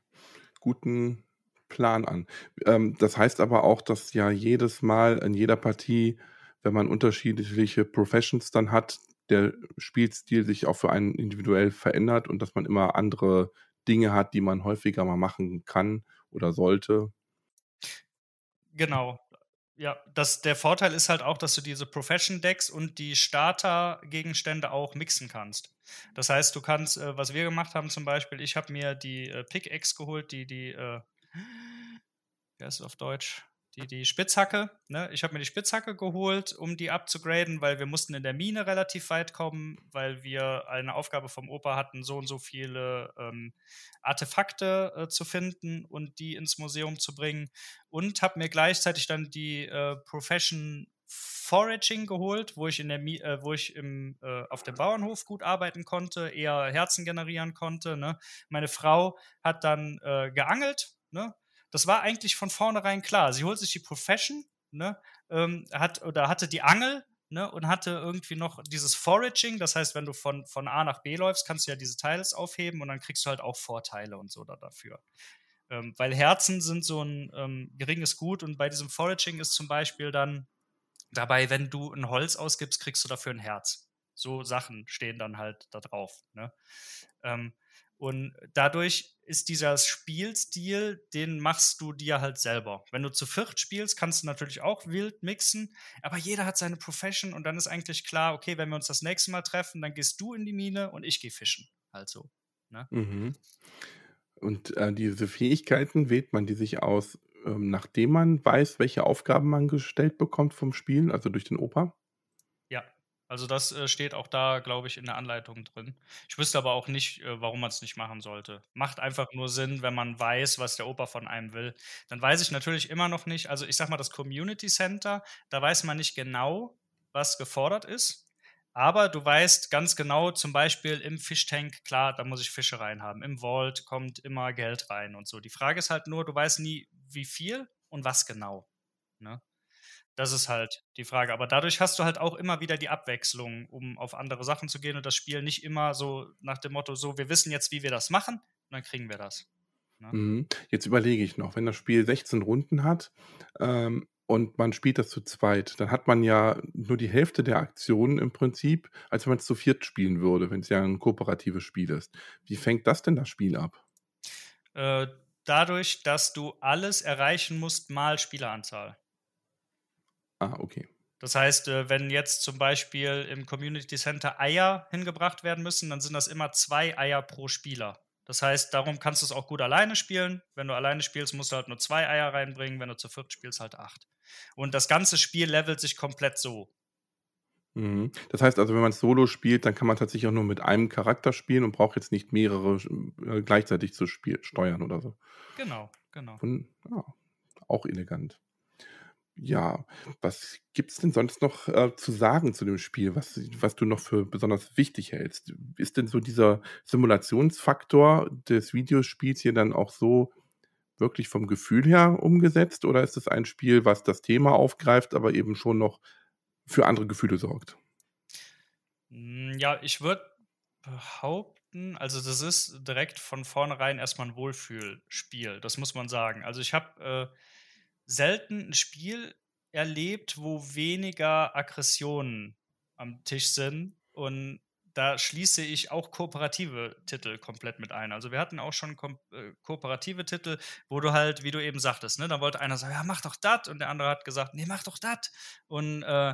guten Plan an. Ähm, das heißt aber auch, dass ja jedes Mal in jeder Partie, wenn man unterschiedliche Professions dann hat, der Spielstil sich auch für einen individuell verändert und dass man immer andere Dinge hat, die man häufiger mal machen kann oder sollte. Genau. Ja, das, der Vorteil ist halt auch, dass du diese Profession Decks und die Starter-Gegenstände auch mixen kannst. Das heißt, du kannst, äh, was wir gemacht haben zum Beispiel, ich habe mir die äh, Pickaxe geholt, die die, äh, wie heißt es auf Deutsch? die, die Spitzhacke. Ne? Ich habe mir die Spitzhacke geholt, um die abzugraden, weil wir mussten in der Mine relativ weit kommen, weil wir eine Aufgabe vom Opa hatten, so und so viele ähm, Artefakte äh, zu finden und die ins Museum zu bringen. Und habe mir gleichzeitig dann die äh, Profession Foraging geholt, wo ich, in der, äh, wo ich im, äh, auf dem Bauernhof gut arbeiten konnte, eher Herzen generieren konnte. Ne? Meine Frau hat dann äh, geangelt. Ne? das war eigentlich von vornherein klar. Sie holt sich die Profession, ne, ähm, hat oder hatte die Angel, Ne, und hatte irgendwie noch dieses Foraging, das heißt, wenn du von, von A nach B läufst, kannst du ja diese Tiles aufheben und dann kriegst du halt auch Vorteile und so da dafür. Ähm, weil Herzen sind so ein ähm, geringes Gut und bei diesem Foraging ist zum Beispiel dann dabei, wenn du ein Holz ausgibst, kriegst du dafür ein Herz. So Sachen stehen dann halt da drauf. Ne? Ähm, und dadurch ist dieser Spielstil, den machst du dir halt selber. Wenn du zu viert spielst, kannst du natürlich auch wild mixen, aber jeder hat seine Profession und dann ist eigentlich klar, okay, wenn wir uns das nächste Mal treffen, dann gehst du in die Mine und ich gehe fischen. Also. Ne? Mhm. Und äh, diese Fähigkeiten wählt man die sich aus, ähm, nachdem man weiß, welche Aufgaben man gestellt bekommt vom Spielen, also durch den Opa? Also das äh, steht auch da, glaube ich, in der Anleitung drin. Ich wüsste aber auch nicht, äh, warum man es nicht machen sollte. Macht einfach nur Sinn, wenn man weiß, was der Opa von einem will. Dann weiß ich natürlich immer noch nicht, also ich sage mal, das Community Center, da weiß man nicht genau, was gefordert ist. Aber du weißt ganz genau, zum Beispiel im Fischtank, klar, da muss ich Fische reinhaben. Im Vault kommt immer Geld rein und so. Die Frage ist halt nur, du weißt nie, wie viel und was genau. Ne? Das ist halt die Frage. Aber dadurch hast du halt auch immer wieder die Abwechslung, um auf andere Sachen zu gehen und das Spiel nicht immer so nach dem Motto, so, wir wissen jetzt, wie wir das machen, und dann kriegen wir das. Ne? Mhm. Jetzt überlege ich noch, wenn das Spiel 16 Runden hat ähm, und man spielt das zu zweit, dann hat man ja nur die Hälfte der Aktionen im Prinzip, als wenn man es zu viert spielen würde, wenn es ja ein kooperatives Spiel ist. Wie fängt das denn das Spiel ab? Äh, dadurch, dass du alles erreichen musst, mal Spieleranzahl. Ah, okay. Das heißt, äh, wenn jetzt zum Beispiel im Community Center Eier hingebracht werden müssen, dann sind das immer zwei Eier pro Spieler. Das heißt, darum kannst du es auch gut alleine spielen. Wenn du alleine spielst, musst du halt nur zwei Eier reinbringen. Wenn du zu viert spielst, halt acht. Und das ganze Spiel levelt sich komplett so. Mhm. Das heißt also, wenn man Solo spielt, dann kann man tatsächlich auch nur mit einem Charakter spielen und braucht jetzt nicht mehrere äh, gleichzeitig zu steuern oder so. Genau, genau. Und, ja, auch elegant. Ja, was gibt es denn sonst noch äh, zu sagen zu dem Spiel, was, was du noch für besonders wichtig hältst? Ist denn so dieser Simulationsfaktor des Videospiels hier dann auch so wirklich vom Gefühl her umgesetzt oder ist es ein Spiel, was das Thema aufgreift, aber eben schon noch für andere Gefühle sorgt? Hm, ja, ich würde behaupten, also das ist direkt von vornherein erstmal ein Wohlfühlspiel, das muss man sagen. Also ich habe äh, selten ein Spiel erlebt, wo weniger Aggressionen am Tisch sind und da schließe ich auch kooperative Titel komplett mit ein. Also wir hatten auch schon ko äh, kooperative Titel, wo du halt, wie du eben sagtest, ne, da wollte einer sagen, ja, mach doch das und der andere hat gesagt, nee, mach doch das. Und äh,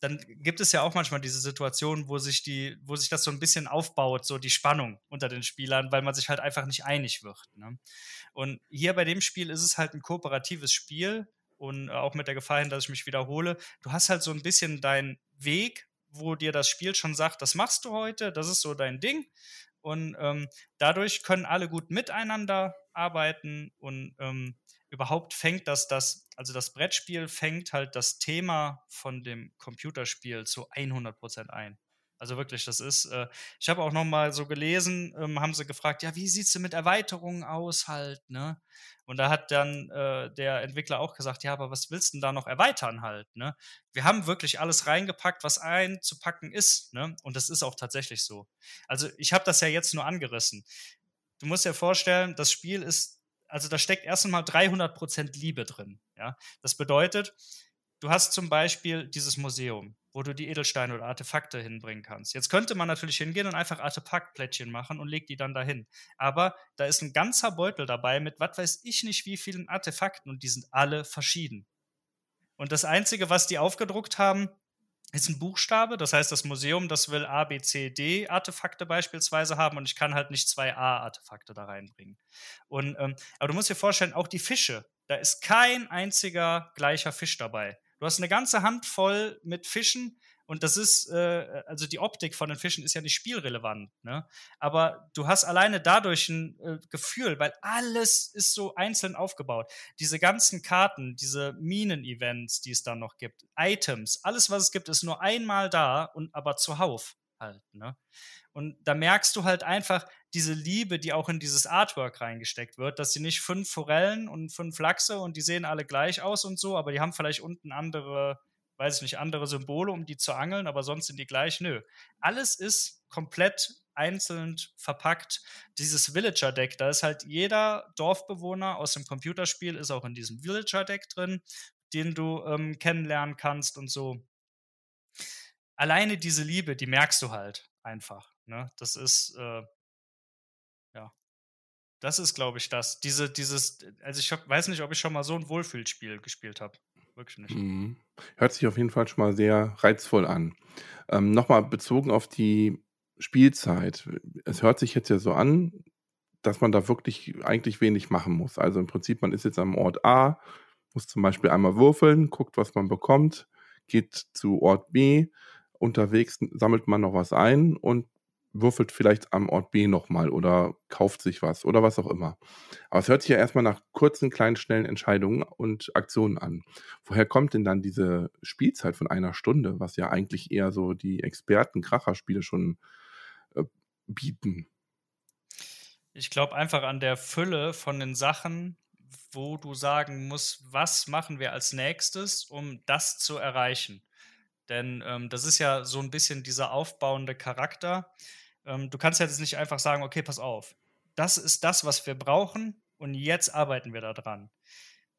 dann gibt es ja auch manchmal diese Situation, wo sich die, wo sich das so ein bisschen aufbaut, so die Spannung unter den Spielern, weil man sich halt einfach nicht einig wird. Ne? Und hier bei dem Spiel ist es halt ein kooperatives Spiel und äh, auch mit der Gefahr hin, dass ich mich wiederhole. Du hast halt so ein bisschen deinen Weg wo dir das Spiel schon sagt, das machst du heute, das ist so dein Ding. Und ähm, dadurch können alle gut miteinander arbeiten und ähm, überhaupt fängt das, das, also das Brettspiel fängt halt das Thema von dem Computerspiel zu 100 ein. Also wirklich, das ist, äh, ich habe auch noch mal so gelesen, ähm, haben sie gefragt, ja, wie sieht es mit Erweiterungen aus halt, ne? Und da hat dann äh, der Entwickler auch gesagt, ja, aber was willst du denn da noch erweitern halt, ne? Wir haben wirklich alles reingepackt, was einzupacken ist, ne? Und das ist auch tatsächlich so. Also ich habe das ja jetzt nur angerissen. Du musst dir vorstellen, das Spiel ist, also da steckt erst einmal 300% Liebe drin, ja? Das bedeutet, du hast zum Beispiel dieses Museum, wo du die Edelsteine oder Artefakte hinbringen kannst. Jetzt könnte man natürlich hingehen und einfach Artefaktplättchen machen und legt die dann dahin. Aber da ist ein ganzer Beutel dabei mit, was weiß ich nicht, wie vielen Artefakten und die sind alle verschieden. Und das Einzige, was die aufgedruckt haben, ist ein Buchstabe. Das heißt, das Museum, das will A, B, C, D Artefakte beispielsweise haben und ich kann halt nicht zwei A-Artefakte da reinbringen. Und, ähm, aber du musst dir vorstellen, auch die Fische, da ist kein einziger gleicher Fisch dabei. Du hast eine ganze Hand voll mit Fischen und das ist, äh, also die Optik von den Fischen ist ja nicht spielrelevant, ne? Aber du hast alleine dadurch ein äh, Gefühl, weil alles ist so einzeln aufgebaut. Diese ganzen Karten, diese Minen-Events, die es dann noch gibt, Items, alles, was es gibt, ist nur einmal da und aber zuhauf halt. Ne? Und da merkst du halt einfach diese Liebe, die auch in dieses Artwork reingesteckt wird, dass sie nicht fünf Forellen und fünf Lachse und die sehen alle gleich aus und so, aber die haben vielleicht unten andere, weiß ich nicht, andere Symbole, um die zu angeln, aber sonst sind die gleich. Nö. Alles ist komplett einzeln verpackt. Dieses Villager-Deck, da ist halt jeder Dorfbewohner aus dem Computerspiel, ist auch in diesem Villager-Deck drin, den du ähm, kennenlernen kannst und so alleine diese Liebe, die merkst du halt einfach. Ne? Das ist, äh, ja, das ist, glaube ich, das. Diese, dieses, also ich hab, weiß nicht, ob ich schon mal so ein Wohlfühlspiel gespielt habe. Wirklich nicht. Mhm. Hört sich auf jeden Fall schon mal sehr reizvoll an. Ähm, Nochmal bezogen auf die Spielzeit. Es hört sich jetzt ja so an, dass man da wirklich eigentlich wenig machen muss. Also im Prinzip, man ist jetzt am Ort A, muss zum Beispiel einmal würfeln, guckt, was man bekommt, geht zu Ort B, Unterwegs sammelt man noch was ein und würfelt vielleicht am Ort B nochmal oder kauft sich was oder was auch immer. Aber es hört sich ja erstmal nach kurzen, kleinen, schnellen Entscheidungen und Aktionen an. Woher kommt denn dann diese Spielzeit von einer Stunde, was ja eigentlich eher so die Experten-Kracherspiele schon äh, bieten? Ich glaube einfach an der Fülle von den Sachen, wo du sagen musst, was machen wir als nächstes, um das zu erreichen. Denn ähm, das ist ja so ein bisschen dieser aufbauende Charakter. Ähm, du kannst ja jetzt nicht einfach sagen, okay, pass auf, das ist das, was wir brauchen und jetzt arbeiten wir daran.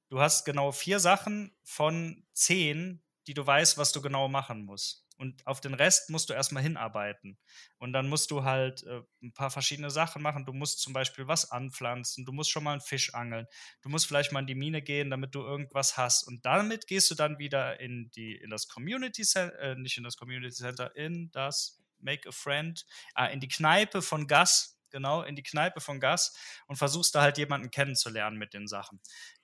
Du hast genau vier Sachen von zehn, die du weißt, was du genau machen musst. Und auf den Rest musst du erstmal hinarbeiten. Und dann musst du halt äh, ein paar verschiedene Sachen machen. Du musst zum Beispiel was anpflanzen, du musst schon mal einen Fisch angeln, du musst vielleicht mal in die Mine gehen, damit du irgendwas hast. Und damit gehst du dann wieder in die, in das Community Center, äh, nicht in das Community Center, in das Make a Friend, ah, in die Kneipe von Gas, genau, in die Kneipe von Gas und versuchst da halt jemanden kennenzulernen mit den Sachen.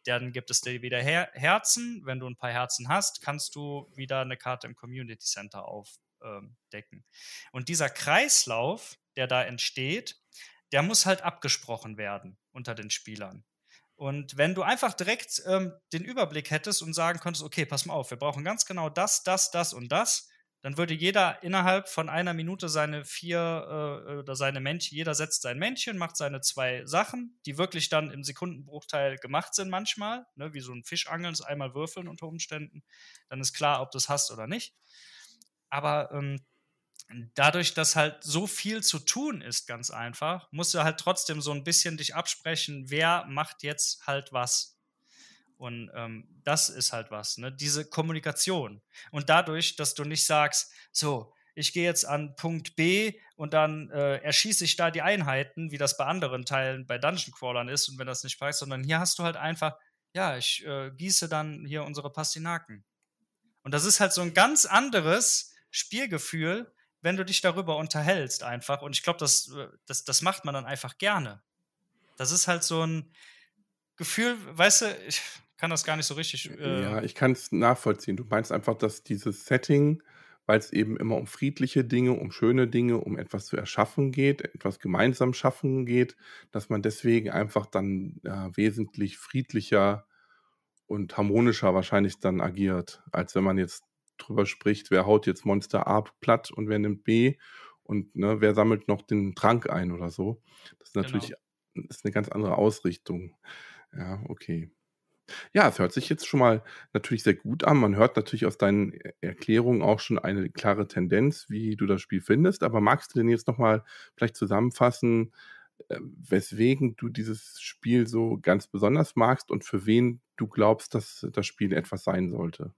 Dann gibt es dir wieder Her Herzen. Wenn du ein paar Herzen hast, kannst du wieder eine Karte im Community Center aufdecken. Ähm, und dieser Kreislauf, der da entsteht, der muss halt abgesprochen werden unter den Spielern. Und wenn du einfach direkt ähm, den Überblick hättest und sagen könntest, okay, pass mal auf, wir brauchen ganz genau das, das, das und das, dann würde jeder innerhalb von einer Minute seine vier äh, oder seine Männchen, jeder setzt sein Männchen, macht seine zwei Sachen, die wirklich dann im Sekundenbruchteil gemacht sind manchmal, ne, wie so ein Fischangeln, ist einmal würfeln unter Umständen, dann ist klar, ob du es hast oder nicht. Aber ähm, dadurch, dass halt so viel zu tun ist, ganz einfach, musst du halt trotzdem so ein bisschen dich absprechen, wer macht jetzt halt was. Und ähm, das ist halt was, ne? diese Kommunikation. Und dadurch, dass du nicht sagst, so, ich gehe jetzt an Punkt B und dann äh, erschieße ich da die Einheiten, wie das bei anderen Teilen bei Dungeon Crawlern ist und wenn das nicht passt, sondern hier hast du halt einfach, ja, ich äh, gieße dann hier unsere Pastinaken. Und das ist halt so ein ganz anderes Spielgefühl, wenn du dich darüber unterhältst einfach. Und ich glaube, das, äh, das, das macht man dann einfach gerne. Das ist halt so ein Gefühl, weißt du, ich, kann das gar nicht so richtig. Äh ja, ich kann es nachvollziehen. Du meinst einfach, dass dieses Setting, weil es eben immer um friedliche Dinge, um schöne Dinge, um etwas zu erschaffen geht, etwas gemeinsam schaffen geht, dass man deswegen einfach dann äh, wesentlich friedlicher und harmonischer wahrscheinlich dann agiert, als wenn man jetzt drüber spricht, wer haut jetzt Monster A platt und wer nimmt B und ne, wer sammelt noch den Trank ein oder so. Das ist genau. natürlich genau. das ist eine ganz andere Ausrichtung. Ja, okay. Ja, es hört sich jetzt schon mal natürlich sehr gut an. Man hört natürlich aus deinen e-, Erklärungen auch schon eine klare Tendenz, wie du das Spiel findest. Aber magst du denn jetzt nochmal vielleicht zusammenfassen, äh, weswegen du dieses Spiel so ganz besonders magst und für wen du glaubst, dass das Spiel etwas sein sollte?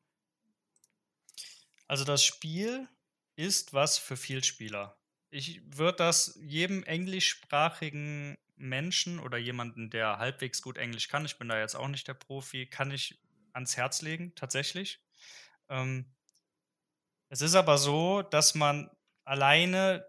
Also das Spiel ist was für Vielspieler ich würde das jedem englischsprachigen Menschen oder jemanden, der halbwegs gut Englisch kann, ich bin da jetzt auch nicht der Profi, kann ich ans Herz legen, tatsächlich. Ähm, es ist aber so, dass man alleine,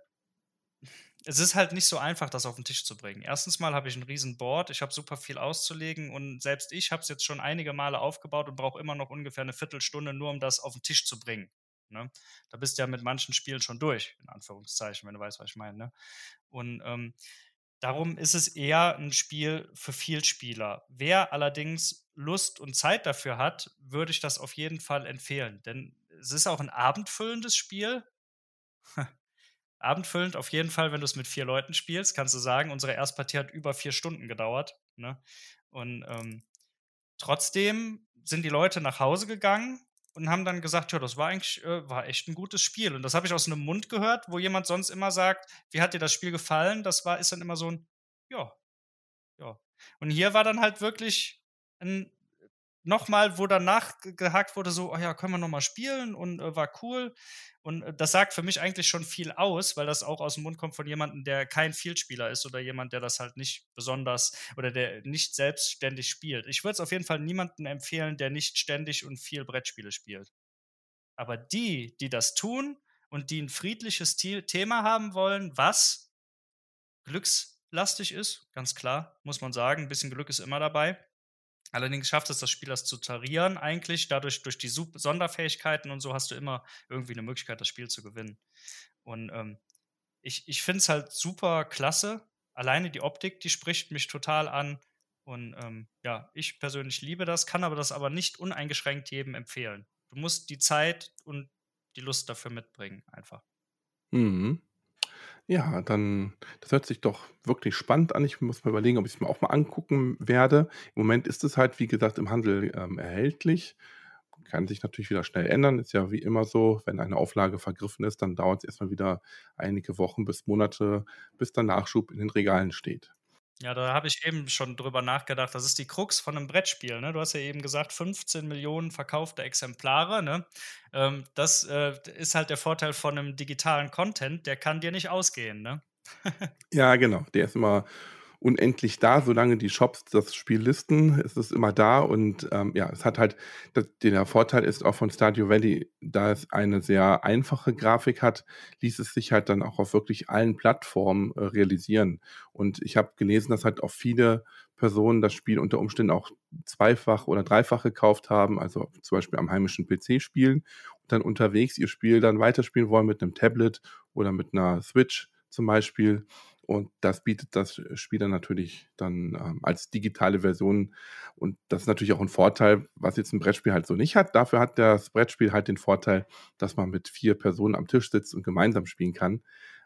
es ist halt nicht so einfach, das auf den Tisch zu bringen. Erstens mal habe ich ein riesen Board, ich habe super viel auszulegen und selbst ich habe es jetzt schon einige Male aufgebaut und brauche immer noch ungefähr eine Viertelstunde, nur um das auf den Tisch zu bringen. Ne? Da bist du ja mit manchen Spielen schon durch, in Anführungszeichen, wenn du weißt, was ich meine. Ne? Und ähm, darum ist es eher ein Spiel für Vielspieler. Wer allerdings Lust und Zeit dafür hat, würde ich das auf jeden Fall empfehlen. Denn es ist auch ein abendfüllendes Spiel. [laughs] abendfüllend auf jeden Fall, wenn du es mit vier Leuten spielst, kannst du sagen, unsere Erstpartie hat über vier Stunden gedauert. Ne? Und ähm, trotzdem sind die Leute nach Hause gegangen und haben dann gesagt, ja, das war eigentlich, äh, war echt ein gutes Spiel. Und das habe ich aus einem Mund gehört, wo jemand sonst immer sagt, wie hat dir das Spiel gefallen? Das war, ist dann immer so ein, ja, ja. Und hier war dann halt wirklich ein nochmal, wo danach gehakt wurde, so, oh ja, können wir nochmal spielen und äh, war cool. Und äh, das sagt für mich eigentlich schon viel aus, weil das auch aus dem Mund kommt von jemandem, der kein Vielspieler ist oder jemand, der das halt nicht besonders oder der nicht selbstständig spielt. Ich würde es auf jeden Fall niemandem empfehlen, der nicht ständig und viel Brettspiele spielt. Aber die, die das tun und die ein friedliches Thema haben wollen, was glückslastig ist, ganz klar, muss man sagen, ein bisschen Glück ist immer dabei Allerdings schafft es das Spiel, das zu tarieren eigentlich. Dadurch, durch die Sub Sonderfähigkeiten und so hast du immer irgendwie eine Möglichkeit, das Spiel zu gewinnen. Und ähm, ich, ich finde es halt super klasse. Alleine die Optik, die spricht mich total an. Und ähm, ja, ich persönlich liebe das, kann aber das aber nicht uneingeschränkt jedem empfehlen. Du musst die Zeit und die Lust dafür mitbringen, einfach. Mhm. Ja, dann das hört sich doch wirklich spannend an. Ich muss mal überlegen, ob ich es mir auch mal angucken werde. Im Moment ist es halt, wie gesagt, im Handel ähm, erhältlich. Kann sich natürlich wieder schnell ändern. Ist ja wie immer so, wenn eine Auflage vergriffen ist, dann dauert es erstmal wieder einige Wochen bis Monate, bis der Nachschub in den Regalen steht. Ja, da habe ich eben schon drüber nachgedacht. Das ist die Krux von einem Brettspiel. Ne? Du hast ja eben gesagt, 15 Millionen verkaufte Exemplare. Ne? Ähm, das äh, ist halt der Vorteil von einem digitalen Content. Der kann dir nicht ausgehen. Ne? ja, genau. Der ist immer unendlich da, solange die Shops das Spiel listen, ist es immer da und ähm, ja, es hat halt, das, der Vorteil ist auch von Stadio Valley, da es eine sehr einfache Grafik hat, ließ es sich halt dann auch auf wirklich allen Plattformen äh, realisieren und ich habe gelesen, dass halt auch viele Personen das Spiel unter Umständen auch zweifach oder dreifach gekauft haben, also zum Beispiel am heimischen PC spielen und dann unterwegs ihr Spiel dann weiterspielen wollen mit einem Tablet oder mit einer Switch zum Beispiel. Und das bietet das Spiel dann natürlich dann ähm, als digitale Version. Und das ist natürlich auch ein Vorteil, was jetzt ein Brettspiel halt so nicht hat. Dafür hat das Brettspiel halt den Vorteil, dass man mit vier Personen am Tisch sitzt und gemeinsam spielen kann.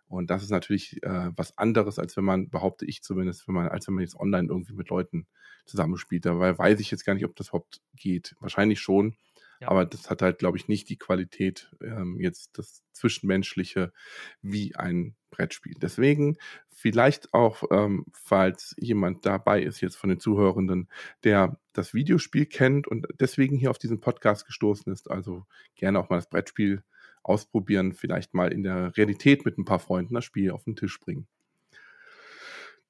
Und das ist natürlich äh, was anderes, als wenn man, behaupte ich zumindest, wenn man, als wenn man jetzt online irgendwie mit Leuten zusammenspielt. Dabei weiß ich jetzt gar nicht, ob das überhaupt geht. Wahrscheinlich schon. Aber das hat halt, glaube ich, nicht die Qualität, ähm, jetzt das Zwischenmenschliche wie ein Brettspiel. Deswegen vielleicht auch, ähm, falls jemand dabei ist jetzt von den Zuhörenden, der das Videospiel kennt und deswegen hier auf diesen Podcast gestoßen ist, also gerne auch mal das Brettspiel ausprobieren, vielleicht mal in der Realität mit ein paar Freunden das Spiel auf den Tisch bringen.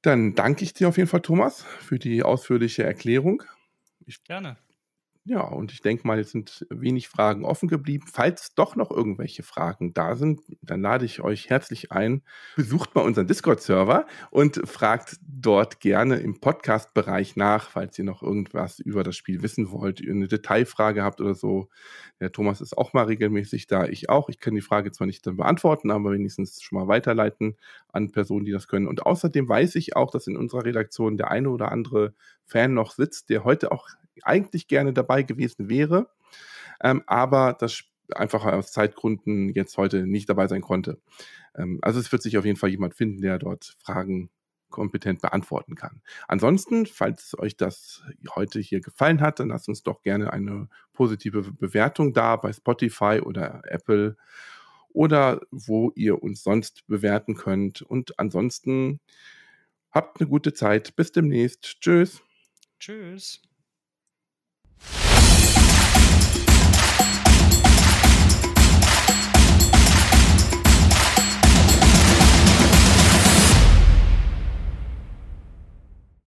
Dann danke ich dir auf jeden Fall, Thomas, für die ausführliche Erklärung. Ich Gerne. Ja, und ich denke mal, jetzt sind wenig Fragen offen geblieben. Falls doch noch irgendwelche Fragen da sind, dann lade ich euch herzlich ein. Besucht mal unseren Discord-Server und fragt dort gerne im Podcast-Bereich nach, falls ihr noch irgendwas über das Spiel wissen wollt, eine Detailfrage habt oder so. Der Thomas ist auch mal regelmäßig da, ich auch. Ich kann die Frage zwar nicht dann beantworten, aber wenigstens schon mal weiterleiten an Personen, die das können. Und außerdem weiß ich auch, dass in unserer Redaktion der eine oder andere Fan noch sitzt, der heute auch eigentlich gerne dabei gewesen wäre, ähm, aber das einfach aus Zeitgründen jetzt heute nicht dabei sein konnte. Ähm, also es wird sich auf jeden Fall jemand finden, der dort Fragen kompetent beantworten kann. Ansonsten, falls euch das heute hier gefallen hat, dann lasst uns doch gerne eine positive Bewertung da bei Spotify oder Apple oder wo ihr uns sonst bewerten könnt. Und ansonsten habt eine gute Zeit. Bis demnächst. Tschüss. Tschüss.